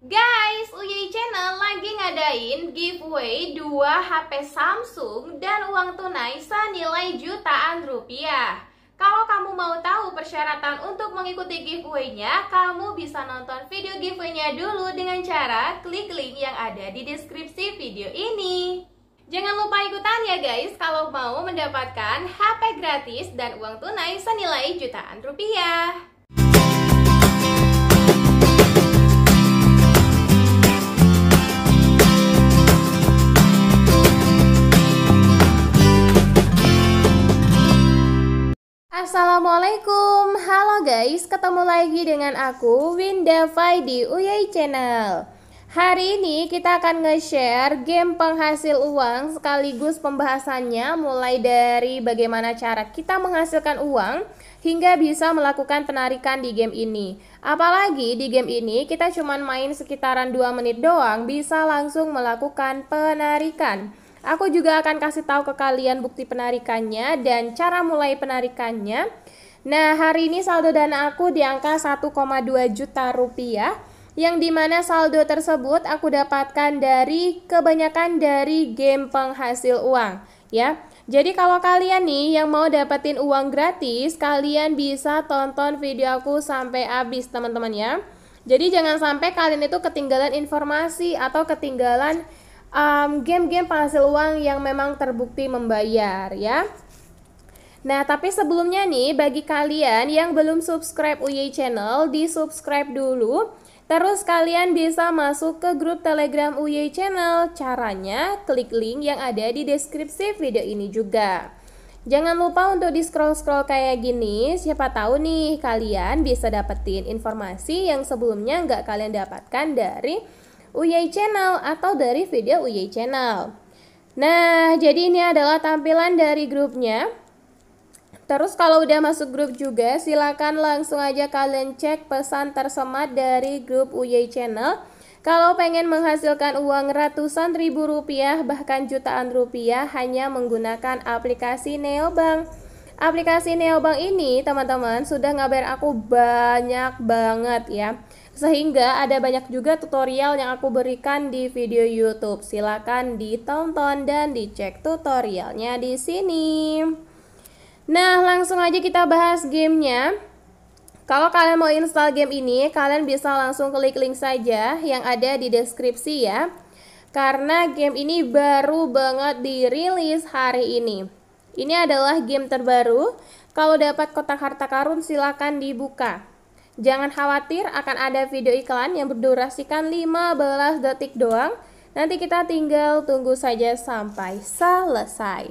Guys, UY Channel lagi ngadain giveaway 2 HP Samsung dan uang tunai senilai jutaan rupiah. Kalau kamu mau tahu persyaratan untuk mengikuti giveaway-nya, kamu bisa nonton video giveaway-nya dulu dengan cara klik link yang ada di deskripsi video ini. Jangan lupa ikutan ya guys kalau mau mendapatkan HP gratis dan uang tunai senilai jutaan rupiah. Assalamualaikum, halo guys, ketemu lagi dengan aku Winda Fai di Uyai Channel Hari ini kita akan nge-share game penghasil uang sekaligus pembahasannya mulai dari bagaimana cara kita menghasilkan uang hingga bisa melakukan penarikan di game ini Apalagi di game ini kita cuma main sekitaran 2 menit doang bisa langsung melakukan penarikan Aku juga akan kasih tahu ke kalian bukti penarikannya dan cara mulai penarikannya. Nah, hari ini saldo dana aku di angka 1,2 juta rupiah yang dimana saldo tersebut aku dapatkan dari kebanyakan dari game penghasil uang ya. Jadi kalau kalian nih yang mau dapetin uang gratis, kalian bisa tonton video aku sampai habis teman-teman ya. Jadi jangan sampai kalian itu ketinggalan informasi atau ketinggalan game game-game penghasil uang yang memang terbukti membayar ya. Nah, tapi sebelumnya nih bagi kalian yang belum subscribe UY Channel, di-subscribe dulu. Terus kalian bisa masuk ke grup Telegram UY Channel. Caranya klik link yang ada di deskripsi video ini juga. Jangan lupa untuk di scroll-scroll kayak gini, siapa tahu nih kalian bisa dapetin informasi yang sebelumnya nggak kalian dapatkan dari UY Channel atau dari video UY Channel. Nah, jadi ini adalah tampilan dari grupnya. Terus kalau udah masuk grup juga, silakan langsung aja kalian cek pesan tersemat dari grup UY Channel. Kalau pengen menghasilkan uang ratusan ribu rupiah bahkan jutaan rupiah hanya menggunakan aplikasi Neobank aplikasi neobank ini teman-teman sudah ngabarin aku banyak banget ya sehingga ada banyak juga tutorial yang aku berikan di video YouTube. Silakan ditonton dan dicek tutorialnya di sini. Nah, langsung aja kita bahas gamenya. Kalau kalian mau install game ini, kalian bisa langsung klik link saja yang ada di deskripsi ya. Karena game ini baru banget dirilis hari ini. Ini adalah game terbaru. Kalau dapat kotak harta karun silakan dibuka. Jangan khawatir akan ada video iklan yang berdurasikan 15 detik doang. Nanti kita tinggal tunggu saja sampai selesai.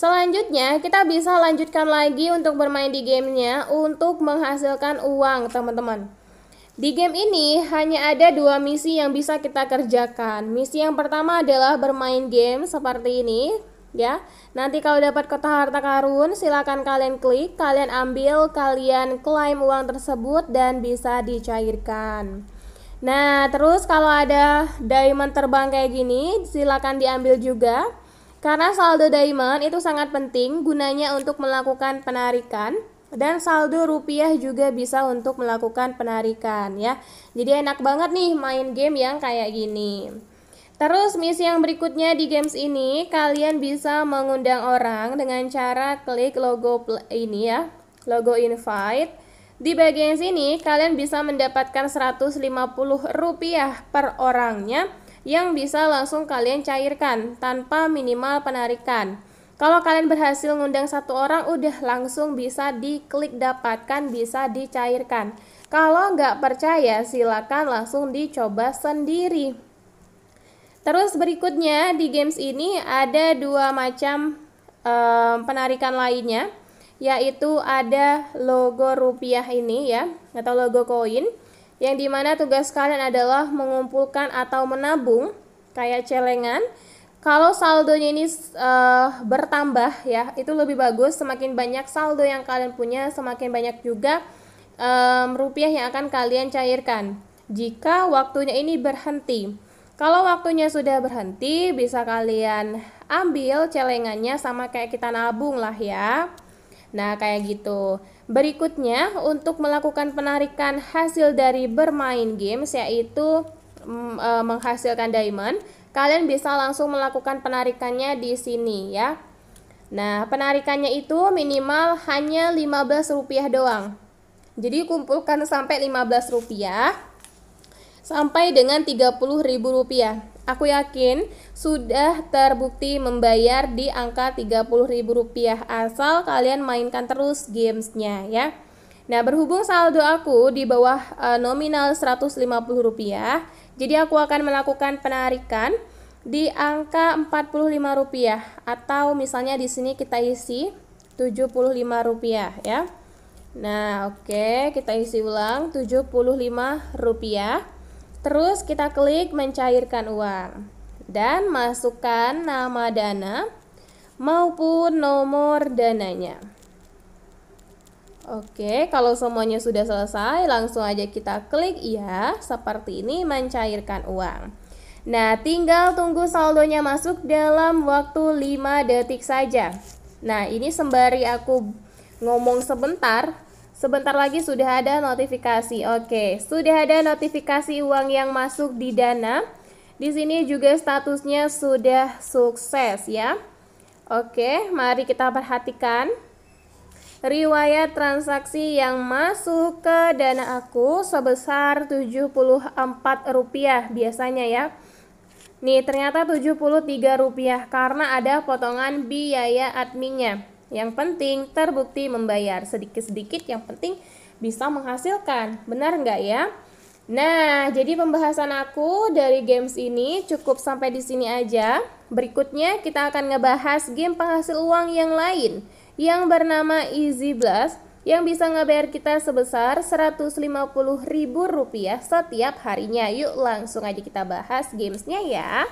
Selanjutnya, kita bisa lanjutkan lagi untuk bermain di gamenya untuk menghasilkan uang, teman-teman. Di game ini hanya ada dua misi yang bisa kita kerjakan. Misi yang pertama adalah bermain game seperti ini, ya. Nanti kalau dapat kota harta karun, silakan kalian klik, kalian ambil, kalian klaim uang tersebut dan bisa dicairkan. Nah, terus kalau ada diamond terbang kayak gini, silakan diambil juga karena saldo diamond itu sangat penting gunanya untuk melakukan penarikan dan saldo rupiah juga bisa untuk melakukan penarikan ya. Jadi enak banget nih main game yang kayak gini. Terus misi yang berikutnya di games ini kalian bisa mengundang orang dengan cara klik logo ini ya, logo invite. Di bagian sini kalian bisa mendapatkan 150 rupiah per orangnya yang bisa langsung kalian cairkan tanpa minimal penarikan. Kalau kalian berhasil ngundang satu orang, udah langsung bisa diklik dapatkan, bisa dicairkan. Kalau nggak percaya, silakan langsung dicoba sendiri. Terus berikutnya di games ini ada dua macam um, penarikan lainnya, yaitu ada logo rupiah ini ya, atau logo koin yang dimana tugas kalian adalah mengumpulkan atau menabung kayak celengan. Kalau saldonya ini uh, bertambah ya, itu lebih bagus. Semakin banyak saldo yang kalian punya, semakin banyak juga um, rupiah yang akan kalian cairkan. Jika waktunya ini berhenti, kalau waktunya sudah berhenti, bisa kalian ambil celengannya sama kayak kita nabung lah ya. Nah, kayak gitu. Berikutnya, untuk melakukan penarikan hasil dari bermain game, yaitu mm, e, menghasilkan diamond, kalian bisa langsung melakukan penarikannya di sini ya. Nah, penarikannya itu minimal hanya rp rupiah doang. Jadi kumpulkan sampai rp rupiah sampai dengan rp rupiah. Aku yakin sudah terbukti membayar di angka Rp30.000 asal kalian mainkan terus gamesnya ya. Nah, berhubung saldo aku di bawah e, nominal Rp150, jadi aku akan melakukan penarikan di angka Rp45 atau misalnya di sini kita isi Rp75 ya. Nah, oke, kita isi ulang Rp75 Terus kita klik mencairkan uang dan masukkan nama dana maupun nomor dananya. Oke, kalau semuanya sudah selesai, langsung aja kita klik ya, seperti ini mencairkan uang. Nah, tinggal tunggu saldonya masuk dalam waktu 5 detik saja. Nah, ini sembari aku ngomong sebentar, Sebentar lagi sudah ada notifikasi. Oke, sudah ada notifikasi uang yang masuk di Dana. Di sini juga statusnya sudah sukses ya. Oke, mari kita perhatikan. Riwayat transaksi yang masuk ke dana aku sebesar Rp74 biasanya ya. Nih, ternyata Rp73 karena ada potongan biaya adminnya. Yang penting terbukti membayar sedikit-sedikit yang penting bisa menghasilkan. Benar nggak ya? Nah, jadi pembahasan aku dari games ini cukup sampai di sini aja. Berikutnya kita akan ngebahas game penghasil uang yang lain yang bernama Easy Blast yang bisa ngebayar kita sebesar Rp150.000 setiap harinya. Yuk langsung aja kita bahas gamesnya ya.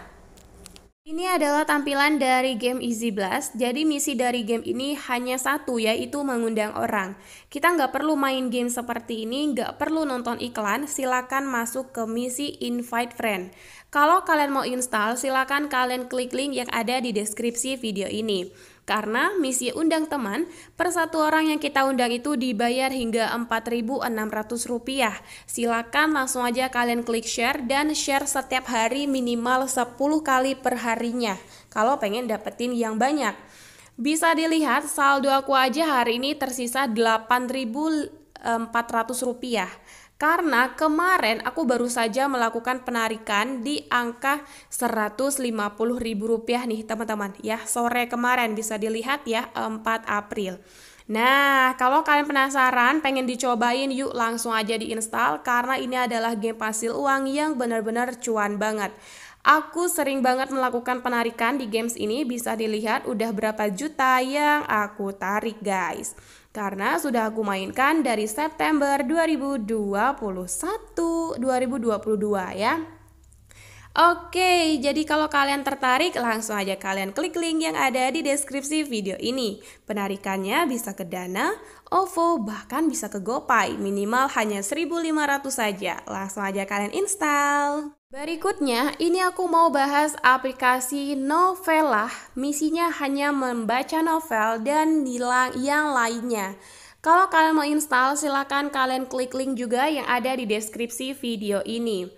Ini adalah tampilan dari game Easy Blast. Jadi misi dari game ini hanya satu yaitu mengundang orang. Kita nggak perlu main game seperti ini, nggak perlu nonton iklan. Silakan masuk ke misi invite friend. Kalau kalian mau install, silakan kalian klik link yang ada di deskripsi video ini. Karena misi undang teman, per satu orang yang kita undang itu dibayar hingga Rp4.600. Silakan langsung aja kalian klik share dan share setiap hari minimal 10 kali per harinya kalau pengen dapetin yang banyak. Bisa dilihat saldo aku aja hari ini tersisa Rp8.400. Karena kemarin aku baru saja melakukan penarikan di angka Rp150.000 nih teman-teman. Ya, sore kemarin bisa dilihat ya 4 April. Nah, kalau kalian penasaran, pengen dicobain, yuk langsung aja diinstal karena ini adalah game hasil uang yang benar-benar cuan banget. Aku sering banget melakukan penarikan di games ini, bisa dilihat udah berapa juta yang aku tarik guys. Karena sudah aku mainkan dari September 2021 2022 ya. Oke, jadi kalau kalian tertarik, langsung aja kalian klik link yang ada di deskripsi video ini. Penarikannya bisa ke Dana, OVO, bahkan bisa ke GoPay. Minimal hanya 1.500 saja. Langsung aja kalian install. Berikutnya, ini aku mau bahas aplikasi Novella. Misinya hanya membaca novel dan yang lainnya. Kalau kalian mau install, silakan kalian klik link juga yang ada di deskripsi video ini.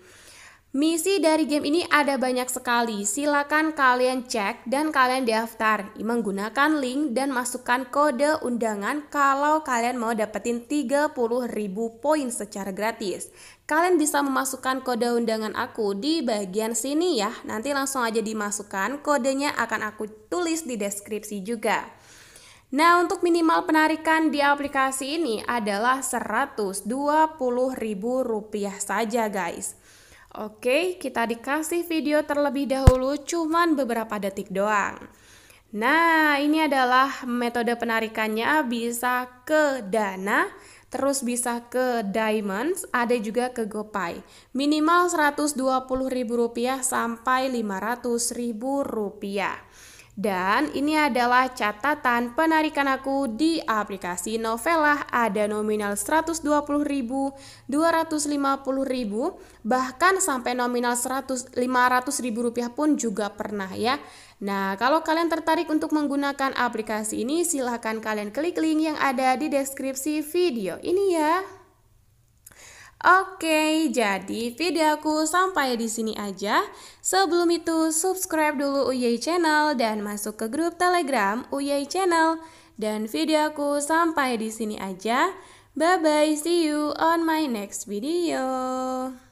Misi dari game ini ada banyak sekali, silakan kalian cek dan kalian daftar menggunakan link dan masukkan kode undangan kalau kalian mau dapetin 30.000 poin secara gratis. Kalian bisa memasukkan kode undangan aku di bagian sini ya, nanti langsung aja dimasukkan, kodenya akan aku tulis di deskripsi juga. Nah, untuk minimal penarikan di aplikasi ini adalah Rp120.000 saja guys. Oke, kita dikasih video terlebih dahulu cuman beberapa detik doang. Nah, ini adalah metode penarikannya bisa ke dana, terus bisa ke diamonds, ada juga ke gopay. Minimal Rp120.000 sampai Rp500.000. Dan ini adalah catatan penarikan aku di aplikasi novela ada nominal 120.000, 250.000, bahkan sampai nominal 100 500.000 rupiah pun juga pernah ya. Nah, kalau kalian tertarik untuk menggunakan aplikasi ini, silahkan kalian klik link yang ada di deskripsi video ini ya. Oke, jadi videoku sampai di sini aja. Sebelum itu, subscribe dulu UY Channel dan masuk ke grup Telegram UY Channel. Dan video aku sampai di sini aja. Bye-bye, see you on my next video.